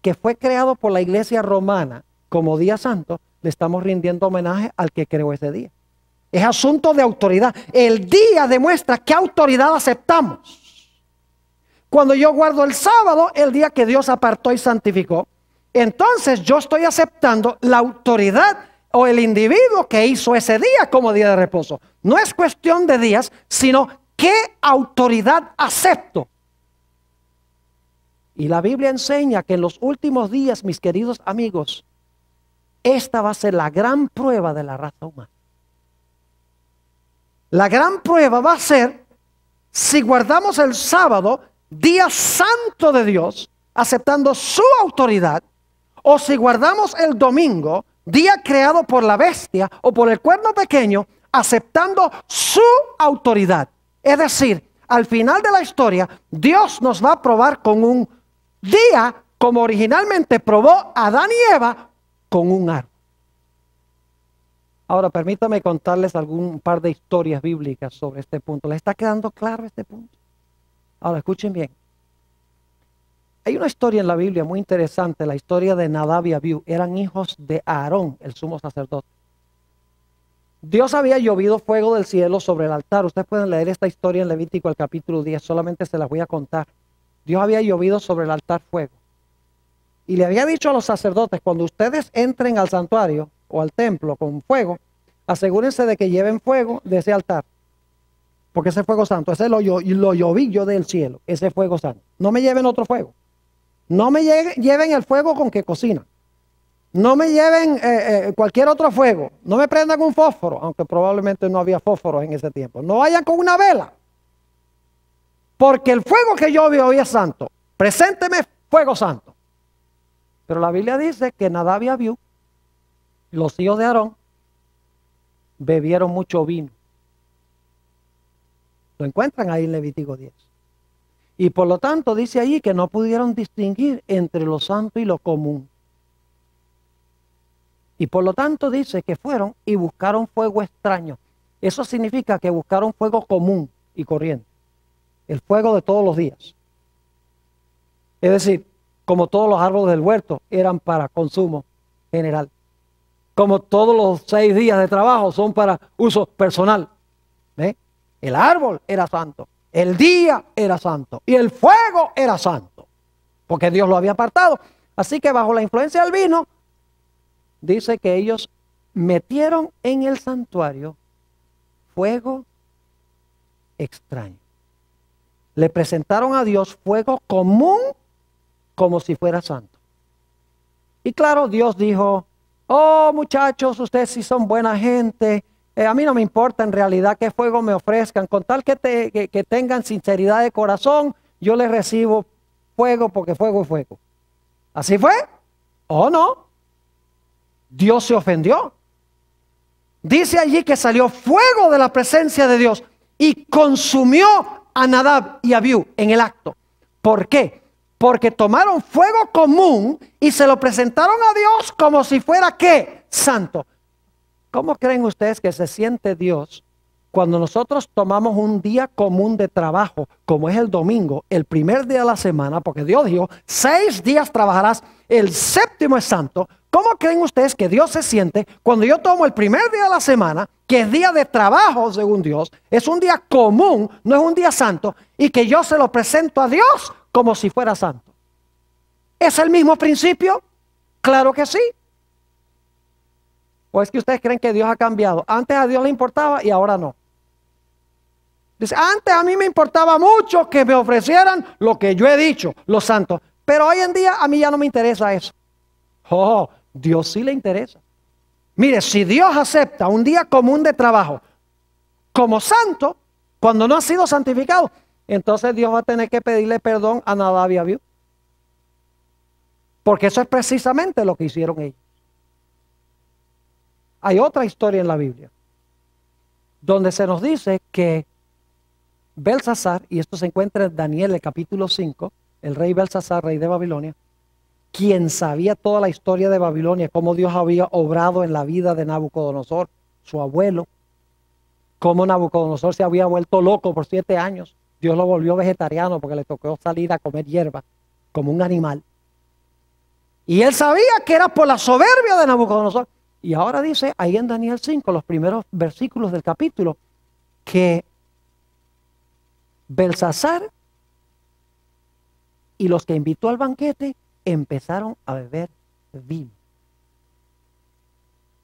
que fue creado por la Iglesia Romana como día santo, le estamos rindiendo homenaje al que creó ese día. Es asunto de autoridad. El día demuestra qué autoridad aceptamos. Cuando yo guardo el sábado, el día que Dios apartó y santificó, entonces yo estoy aceptando la autoridad o el individuo que hizo ese día como día de reposo. No es cuestión de días, sino qué autoridad acepto. Y la Biblia enseña que en los últimos días, mis queridos amigos, esta va a ser la gran prueba de la raza humana. La gran prueba va a ser si guardamos el sábado, día santo de Dios, aceptando su autoridad, o si guardamos el domingo, día creado por la bestia o por el cuerno pequeño, aceptando su autoridad. Es decir, al final de la historia, Dios nos va a probar con un día como originalmente probó Adán y Eva con un arco. Ahora, permítame contarles algún par de historias bíblicas sobre este punto. ¿Les está quedando claro este punto? Ahora, escuchen bien. Hay una historia en la Biblia muy interesante, la historia de Nadab y Abiú. Eran hijos de Aarón, el sumo sacerdote. Dios había llovido fuego del cielo sobre el altar. Ustedes pueden leer esta historia en Levítico, el capítulo 10, solamente se las voy a contar. Dios había llovido sobre el altar fuego. Y le había dicho a los sacerdotes, cuando ustedes entren al santuario o al templo con fuego, asegúrense de que lleven fuego de ese altar. Porque ese fuego santo, ese lo, lo lloví yo del cielo, ese fuego santo. No me lleven otro fuego. No me lleven el fuego con que cocina, No me lleven eh, eh, cualquier otro fuego. No me prendan un fósforo, aunque probablemente no había fósforos en ese tiempo. No vayan con una vela. Porque el fuego que yo vi hoy es santo. Presénteme fuego santo. Pero la Biblia dice que Nadab y Abiú, los hijos de Aarón, bebieron mucho vino. Lo encuentran ahí en Levítico 10. Y por lo tanto dice ahí que no pudieron distinguir entre lo santo y lo común. Y por lo tanto dice que fueron y buscaron fuego extraño. Eso significa que buscaron fuego común y corriente. El fuego de todos los días. Es decir, como todos los árboles del huerto eran para consumo general. Como todos los seis días de trabajo son para uso personal. El árbol era santo. El día era santo y el fuego era santo, porque Dios lo había apartado. Así que bajo la influencia del vino, dice que ellos metieron en el santuario fuego extraño. Le presentaron a Dios fuego común como si fuera santo. Y claro, Dios dijo, oh muchachos, ustedes sí son buena gente, eh, a mí no me importa en realidad qué fuego me ofrezcan, con tal que, tengan sinceridad de corazón, yo les recibo fuego porque fuego es fuego. ¿Así fue? ¿O no? Dios se ofendió. Dice allí que salió fuego de la presencia de Dios y consumió a Nadab y Abiú en el acto. ¿Por qué? Porque tomaron fuego común y se lo presentaron a Dios como si fuera qué? Santo. ¿Cómo creen ustedes que se siente Dios cuando nosotros tomamos un día común de trabajo, como es el domingo, el primer día de la semana, porque Dios dijo, seis días trabajarás, el séptimo es santo? ¿Cómo creen ustedes que Dios se siente cuando yo tomo el primer día de la semana, que es día de trabajo según Dios, es un día común, no es un día santo, y que yo se lo presento a Dios como si fuera santo? ¿Es el mismo principio? Claro que sí. ¿O es que ustedes creen que Dios ha cambiado? Antes a Dios le importaba y ahora no. Dice, antes a mí me importaba mucho que me ofrecieran lo que yo he dicho, los santos. Pero hoy en día a mí ya no me interesa eso. Oh, Dios sí le interesa. Mire, si Dios acepta un día común de trabajo como santo, cuando no ha sido santificado, entonces Dios va a tener que pedirle perdón a Nadab y Abiú. Porque eso es precisamente lo que hicieron ellos. Hay otra historia en la Biblia donde se nos dice que Belsasar, y esto se encuentra en Daniel el capítulo 5, el rey Belsasar, rey de Babilonia, quien sabía toda la historia de Babilonia, cómo Dios había obrado en la vida de Nabucodonosor, su abuelo, cómo Nabucodonosor se había vuelto loco por siete años, Dios lo volvió vegetariano porque le tocó salir a comer hierba como un animal. Y él sabía que era por la soberbia de Nabucodonosor. Y ahora dice ahí en Daniel 5, los primeros versículos del capítulo, que Belsasar y los que invitó al banquete empezaron a beber vino.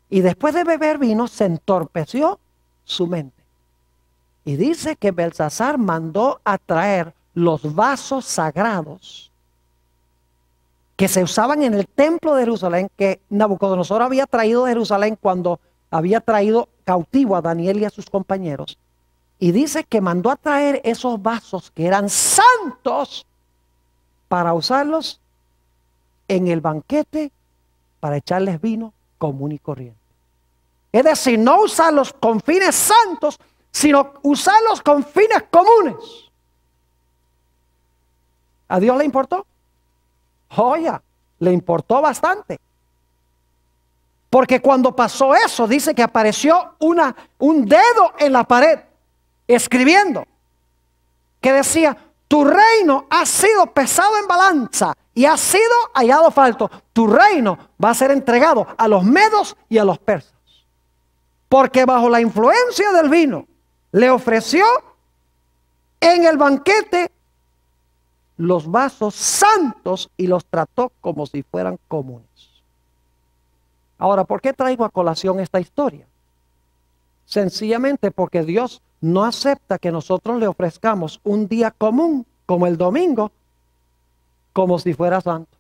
Y después de beber vino se entorpeció su mente. Y dice que Belsasar mandó a traer los vasos sagrados que se usaban en el templo de Jerusalén, que Nabucodonosor había traído de Jerusalén cuando había traído cautivo a Daniel y a sus compañeros. Y dice que mandó a traer esos vasos que eran santos para usarlos en el banquete para echarles vino común y corriente. Es decir, no usarlos con fines santos, sino usarlos con fines comunes. ¿A Dios le importó? Joya, le importó bastante. Porque cuando pasó eso, dice que apareció una, un dedo en la pared, escribiendo, que decía, tu reino ha sido pesado en balanza y ha sido hallado falto. Tu reino va a ser entregado a los medos y a los persas. Porque bajo la influencia del vino le ofreció en el banquete los vasos santos y los trató como si fueran comunes. Ahora, ¿por qué traigo a colación esta historia? Sencillamente porque Dios no acepta que nosotros le ofrezcamos un día común, como el domingo, como si fuera santo.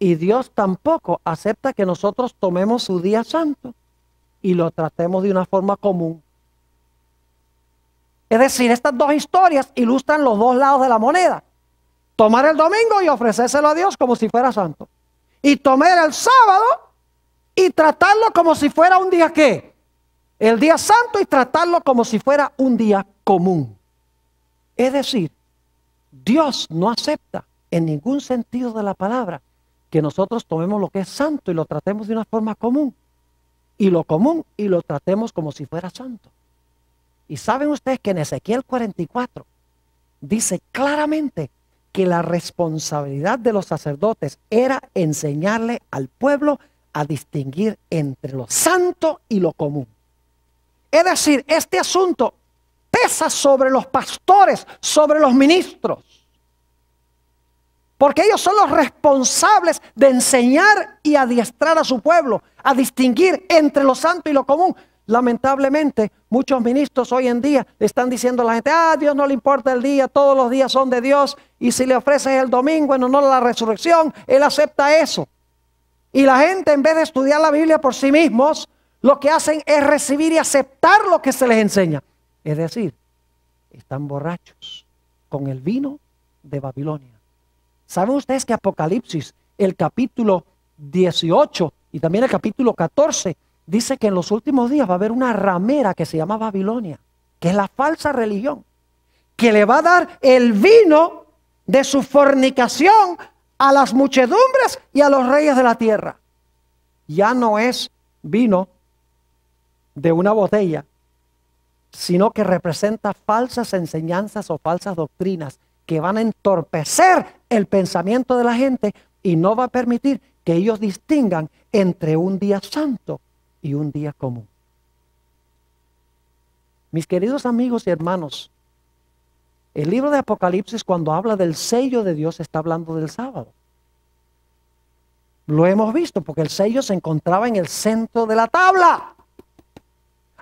Y Dios tampoco acepta que nosotros tomemos su día santo y lo tratemos de una forma común. Es decir, estas dos historias ilustran los dos lados de la moneda. Tomar el domingo y ofrecérselo a Dios como si fuera santo. Y tomar el sábado y tratarlo como si fuera un día qué? El día santo y tratarlo como si fuera un día común. Es decir, Dios no acepta en ningún sentido de la palabra que nosotros tomemos lo que es santo y lo tratemos de una forma común. Y lo común y lo tratemos como si fuera santo. Y saben ustedes que en Ezequiel 44 dice claramente que la responsabilidad de los sacerdotes era enseñarle al pueblo a distinguir entre lo santo y lo común. Es decir, este asunto pesa sobre los pastores, sobre los ministros, porque ellos son los responsables de enseñar y adiestrar a su pueblo a distinguir entre lo santo y lo común. Lamentablemente, muchos ministros hoy en día le están diciendo a la gente, ah, a Dios no le importa el día, todos los días son de Dios, y si le ofreces el domingo en honor a la resurrección, Él acepta eso. Y la gente, en vez de estudiar la Biblia por sí mismos, lo que hacen es recibir y aceptar lo que se les enseña. Es decir, están borrachos con el vino de Babilonia. ¿Saben ustedes que Apocalipsis, el capítulo 18 y también el capítulo 14, dice que en los últimos días va a haber una ramera que se llama Babilonia, que es la falsa religión, que le va a dar el vino de su fornicación a las muchedumbres y a los reyes de la tierra. Ya no es vino de una botella, sino que representa falsas enseñanzas o falsas doctrinas que van a entorpecer el pensamiento de la gente y no va a permitir que ellos distingan entre un día santo y un día común. Mis queridos amigos y hermanos, el libro de Apocalipsis cuando habla del sello de Dios está hablando del sábado. Lo hemos visto porque el sello se encontraba en el centro de la tabla.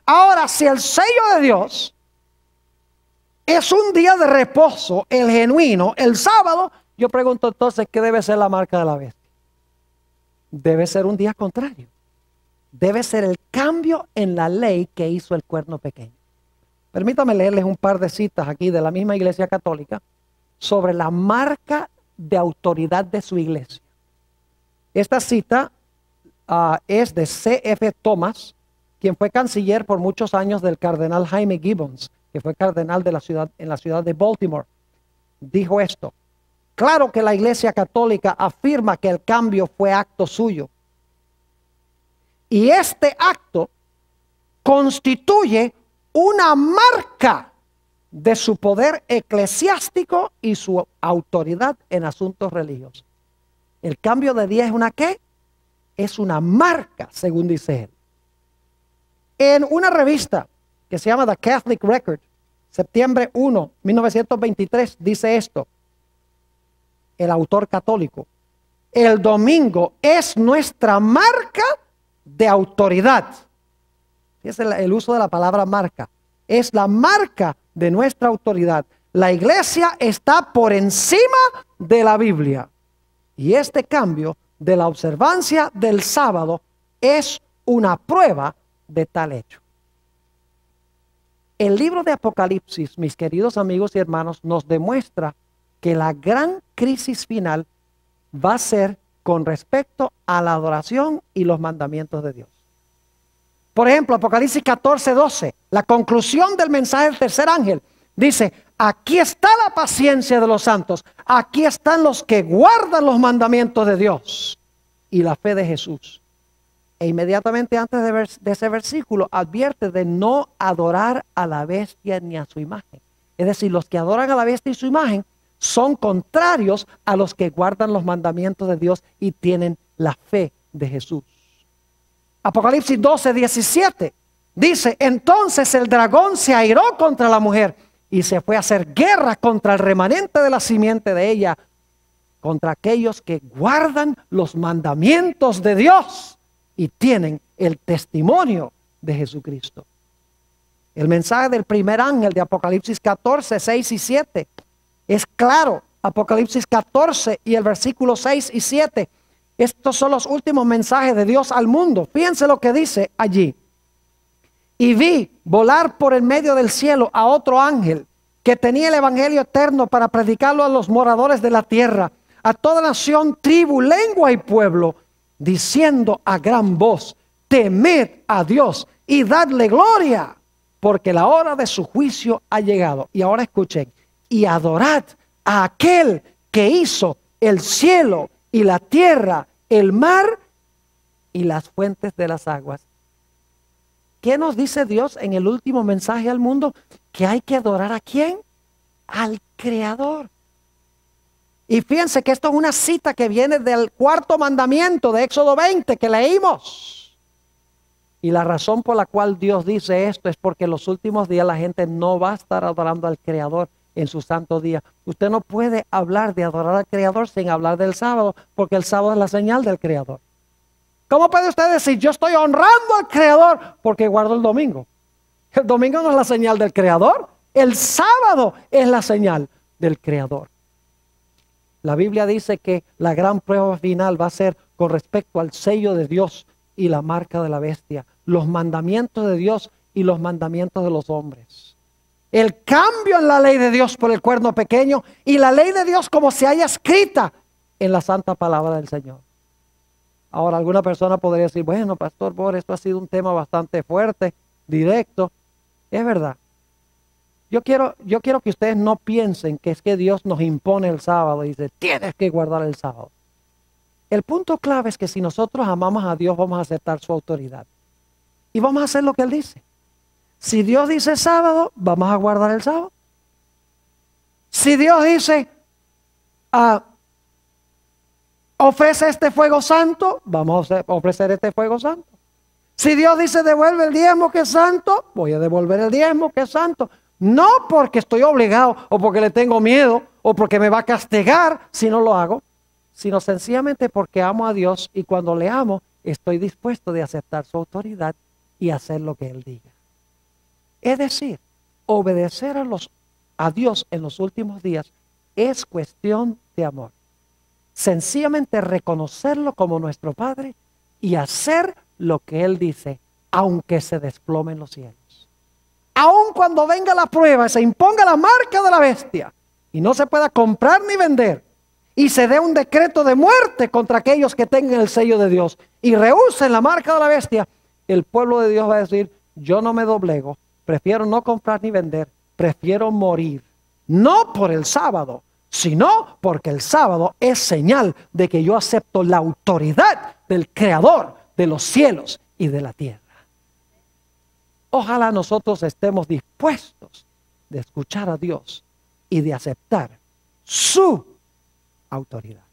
Ahora, si el sello de Dios es un día de reposo, el genuino, el sábado, yo pregunto entonces, ¿qué debe ser la marca de la bestia? Debe ser un día contrario debe ser el cambio en la ley que hizo el cuerno pequeño. Permítame leerles un par de citas aquí de la misma Iglesia Católica sobre la marca de autoridad de su iglesia. Esta cita ah, es de C.F. Thomas, quien fue canciller por muchos años del cardenal Jaime Gibbons, que fue cardenal de la ciudad, en la ciudad de Baltimore. Dijo esto, claro que la Iglesia Católica afirma que el cambio fue acto suyo, y este acto constituye una marca de su poder eclesiástico y su autoridad en asuntos religiosos. El cambio de día es una qué? Es una marca, según dice él. En una revista que se llama The Catholic Record, septiembre 1, 1923, dice esto, el autor católico, el domingo es nuestra marca de autoridad. Es el, uso de la palabra marca. Es la marca de nuestra autoridad. La iglesia está por encima de la Biblia. Y este cambio de la observancia del sábado es una prueba de tal hecho. El libro de Apocalipsis, mis queridos amigos y hermanos, nos demuestra que la gran crisis final va a ser con respecto a la adoración y los mandamientos de Dios. Por ejemplo, Apocalipsis 14, 12, la conclusión del mensaje del tercer ángel dice, aquí está la paciencia de los santos, aquí están los que guardan los mandamientos de Dios y la fe de Jesús. E inmediatamente antes de, de ese versículo advierte de no adorar a la bestia ni a su imagen. Es decir, los que adoran a la bestia y su imagen son contrarios a los que guardan los mandamientos de Dios y tienen la fe de Jesús. Apocalipsis 12, 17 dice, entonces el dragón se airó contra la mujer y se fue a hacer guerra contra el remanente de la simiente de ella, contra aquellos que guardan los mandamientos de Dios y tienen el testimonio de Jesucristo. El mensaje del primer ángel de Apocalipsis 14, 6 y 7 es claro, Apocalipsis 14 y el versículo 6 y 7. Estos son los últimos mensajes de Dios al mundo. Fíjense lo que dice allí. Y vi volar por el medio del cielo a otro ángel que tenía el Evangelio eterno para predicarlo a los moradores de la tierra, a toda nación, tribu, lengua y pueblo, diciendo a gran voz, temed a Dios y dadle gloria, porque la hora de su juicio ha llegado. Y ahora escuchen, y adorad a aquel que hizo el cielo y la tierra, el mar y las fuentes de las aguas. ¿Qué nos dice Dios en el último mensaje al mundo? Que hay que adorar a quién? Al Creador. Y fíjense que esto es una cita que viene del cuarto mandamiento de Éxodo 20 que leímos. Y la razón por la cual Dios dice esto es porque en los últimos días la gente no va a estar adorando al Creador, en su santo día. Usted no puede hablar de adorar al Creador sin hablar del sábado, porque el sábado es la señal del Creador. ¿Cómo puede usted decir, yo estoy honrando al Creador porque guardo el domingo? El domingo no es la señal del Creador, el sábado es la señal del Creador. La Biblia dice que la gran prueba final va a ser con respecto al sello de Dios y la marca de la bestia, los mandamientos de Dios y los mandamientos de los hombres el cambio en la ley de Dios por el cuerno pequeño y la ley de Dios como se haya escrita en la santa palabra del Señor. Ahora, alguna persona podría decir, bueno, Pastor Bor, esto ha sido un tema bastante fuerte, directo. Es verdad. Yo quiero, yo quiero que ustedes no piensen que es que Dios nos impone el sábado y dice, tienes que guardar el sábado. El punto clave es que si nosotros amamos a Dios, vamos a aceptar su autoridad. Y vamos a hacer lo que Él dice. Si Dios dice sábado, vamos a guardar el sábado. Si Dios dice, ah, ofrece este fuego santo, vamos a ofrecer este fuego santo. Si Dios dice, devuelve el diezmo que es santo, voy a devolver el diezmo que es santo. No porque estoy obligado o porque le tengo miedo o porque me va a castigar si no lo hago, sino sencillamente porque amo a Dios y cuando le amo estoy dispuesto de aceptar su autoridad y hacer lo que Él diga. Es decir, obedecer a, Dios en los últimos días es cuestión de amor. Sencillamente reconocerlo como nuestro Padre y hacer lo que Él dice, aunque se desplomen los cielos. Aun cuando venga la prueba y se imponga la marca de la bestia y no se pueda comprar ni vender y se dé un decreto de muerte contra aquellos que tengan el sello de Dios y rehúsen la marca de la bestia, el pueblo de Dios va a decir, yo no me doblego, Prefiero no comprar ni vender. Prefiero morir. No por el sábado, sino porque el sábado es señal de que yo acepto la autoridad del Creador de los cielos y de la tierra. Ojalá nosotros estemos dispuestos de escuchar a Dios y de aceptar su autoridad.